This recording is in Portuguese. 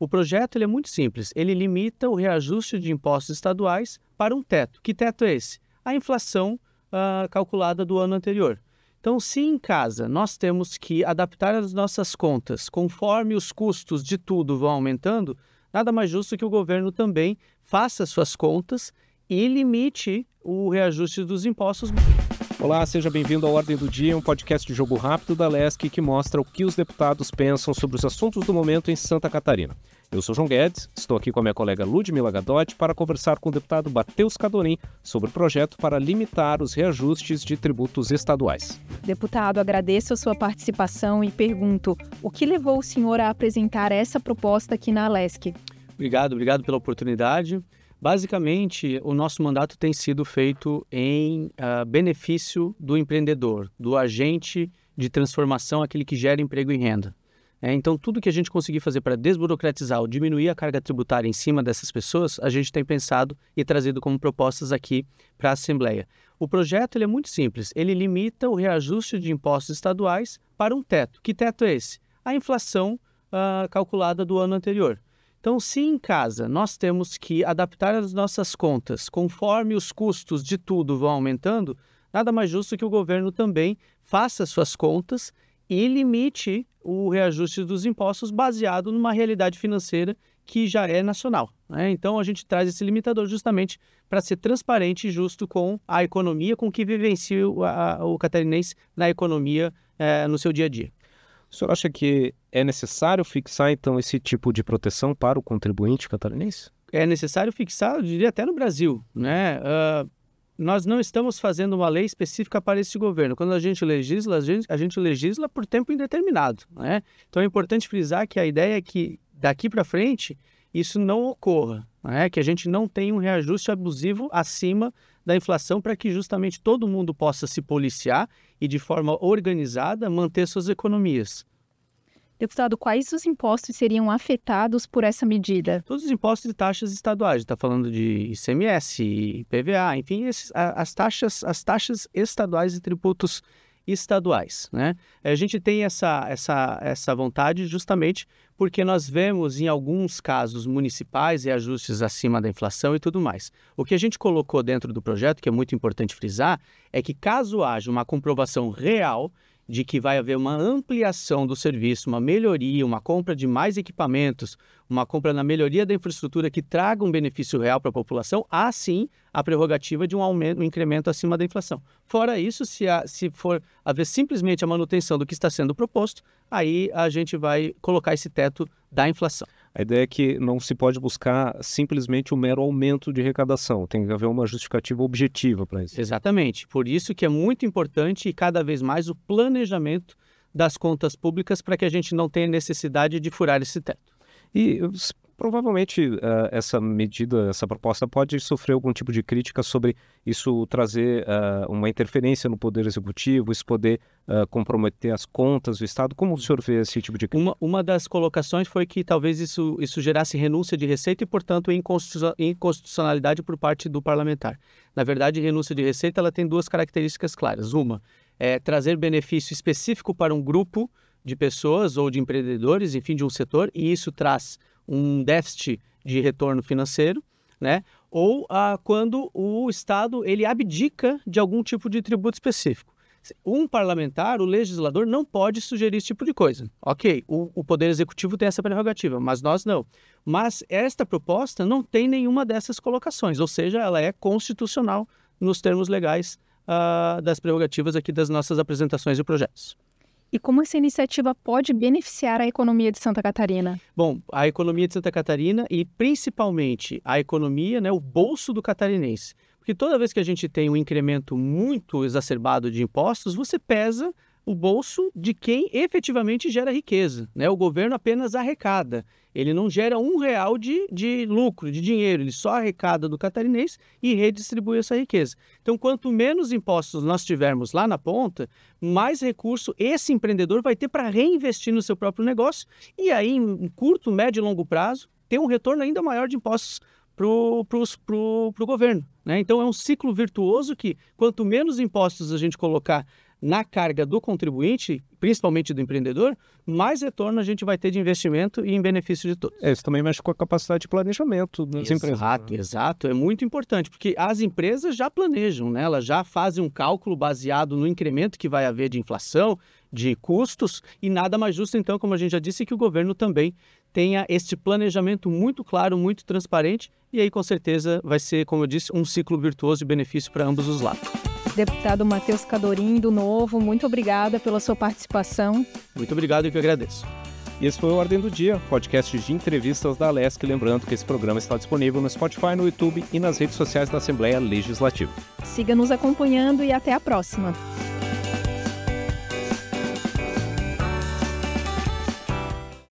O projeto ele é muito simples. Ele limita o reajuste de impostos estaduais para um teto. Que teto é esse? A inflação uh, calculada do ano anterior. Então, se em casa nós temos que adaptar as nossas contas conforme os custos de tudo vão aumentando, nada mais justo que o governo também faça suas contas e limite o reajuste dos impostos. Olá, seja bem-vindo ao Ordem do Dia, um podcast de jogo rápido da LESC que mostra o que os deputados pensam sobre os assuntos do momento em Santa Catarina. Eu sou João Guedes, estou aqui com a minha colega Ludmila Gadotti para conversar com o deputado Mateus Cadorim sobre o projeto para limitar os reajustes de tributos estaduais. Deputado, agradeço a sua participação e pergunto: o que levou o senhor a apresentar essa proposta aqui na LESC? Obrigado, obrigado pela oportunidade. Basicamente, o nosso mandato tem sido feito em uh, benefício do empreendedor, do agente de transformação, aquele que gera emprego e renda. É, então, tudo que a gente conseguir fazer para desburocratizar ou diminuir a carga tributária em cima dessas pessoas, a gente tem pensado e trazido como propostas aqui para a Assembleia. O projeto ele é muito simples, ele limita o reajuste de impostos estaduais para um teto. Que teto é esse? A inflação uh, calculada do ano anterior. Então, se em casa nós temos que adaptar as nossas contas conforme os custos de tudo vão aumentando, nada mais justo que o governo também faça suas contas e limite o reajuste dos impostos baseado numa realidade financeira que já é nacional. Né? Então a gente traz esse limitador justamente para ser transparente e justo com a economia, com o que vivencia o, a, o catarinense na economia eh, no seu dia a dia. O senhor acha que é necessário fixar, então, esse tipo de proteção para o contribuinte catarinense? É necessário fixar, eu diria, até no Brasil. Né? Uh, nós não estamos fazendo uma lei específica para esse governo. Quando a gente legisla, a gente, a gente legisla por tempo indeterminado. Né? Então é importante frisar que a ideia é que daqui para frente isso não ocorra, né? que a gente não tenha um reajuste abusivo acima da inflação para que justamente todo mundo possa se policiar e, de forma organizada, manter suas economias. Deputado, quais os impostos seriam afetados por essa medida? Todos os impostos e taxas estaduais, está falando de ICMS, IPVA, enfim, esses, as, taxas, as taxas estaduais e tributos estaduais. Né? A gente tem essa, essa, essa vontade justamente porque nós vemos em alguns casos municipais e ajustes acima da inflação e tudo mais. O que a gente colocou dentro do projeto, que é muito importante frisar, é que caso haja uma comprovação real de que vai haver uma ampliação do serviço, uma melhoria, uma compra de mais equipamentos, uma compra na melhoria da infraestrutura que traga um benefício real para a população, há sim a prerrogativa de um aumento, um incremento acima da inflação. Fora isso, se, há, se for haver simplesmente a manutenção do que está sendo proposto, aí a gente vai colocar esse teto da inflação. A ideia é que não se pode buscar simplesmente o um mero aumento de arrecadação, tem que haver uma justificativa objetiva para isso. Exatamente, por isso que é muito importante e cada vez mais o planejamento das contas públicas para que a gente não tenha necessidade de furar esse teto. E Provavelmente uh, essa medida, essa proposta pode sofrer algum tipo de crítica sobre isso trazer uh, uma interferência no poder executivo, isso poder uh, comprometer as contas do Estado. Como o senhor vê esse tipo de crítica? Uma, uma das colocações foi que talvez isso, isso gerasse renúncia de receita e, portanto, inconstitucionalidade por parte do parlamentar. Na verdade, renúncia de receita ela tem duas características claras. Uma é trazer benefício específico para um grupo de pessoas ou de empreendedores, enfim, de um setor, e isso traz um déficit de retorno financeiro, né? ou ah, quando o Estado ele abdica de algum tipo de tributo específico. Um parlamentar, o legislador, não pode sugerir esse tipo de coisa. Ok, o, o Poder Executivo tem essa prerrogativa, mas nós não. Mas esta proposta não tem nenhuma dessas colocações, ou seja, ela é constitucional nos termos legais ah, das prerrogativas aqui das nossas apresentações e projetos e como essa iniciativa pode beneficiar a economia de Santa Catarina? Bom, a economia de Santa Catarina e principalmente a economia, né, o bolso do catarinense. Porque toda vez que a gente tem um incremento muito exacerbado de impostos, você pesa o bolso de quem efetivamente gera riqueza. Né? O governo apenas arrecada. Ele não gera um real de, de lucro, de dinheiro. Ele só arrecada do catarinense e redistribui essa riqueza. Então, quanto menos impostos nós tivermos lá na ponta, mais recurso esse empreendedor vai ter para reinvestir no seu próprio negócio. E aí, em curto, médio e longo prazo, ter um retorno ainda maior de impostos para o governo. Né? Então, é um ciclo virtuoso que, quanto menos impostos a gente colocar na carga do contribuinte, principalmente do empreendedor, mais retorno a gente vai ter de investimento e em benefício de todos. É, isso também mexe com a capacidade de planejamento das exato, empresas. Exato, né? exato. É muito importante, porque as empresas já planejam, né? elas já fazem um cálculo baseado no incremento que vai haver de inflação, de custos, e nada mais justo, então, como a gente já disse, que o governo também tenha este planejamento muito claro, muito transparente, e aí com certeza vai ser, como eu disse, um ciclo virtuoso de benefício para ambos os lados. Deputado Matheus Cadorim, do Novo, muito obrigada pela sua participação. Muito obrigado e que agradeço. E esse foi o Ordem do Dia, podcast de entrevistas da Alesc. Lembrando que esse programa está disponível no Spotify, no YouTube e nas redes sociais da Assembleia Legislativa. Siga nos acompanhando e até a próxima.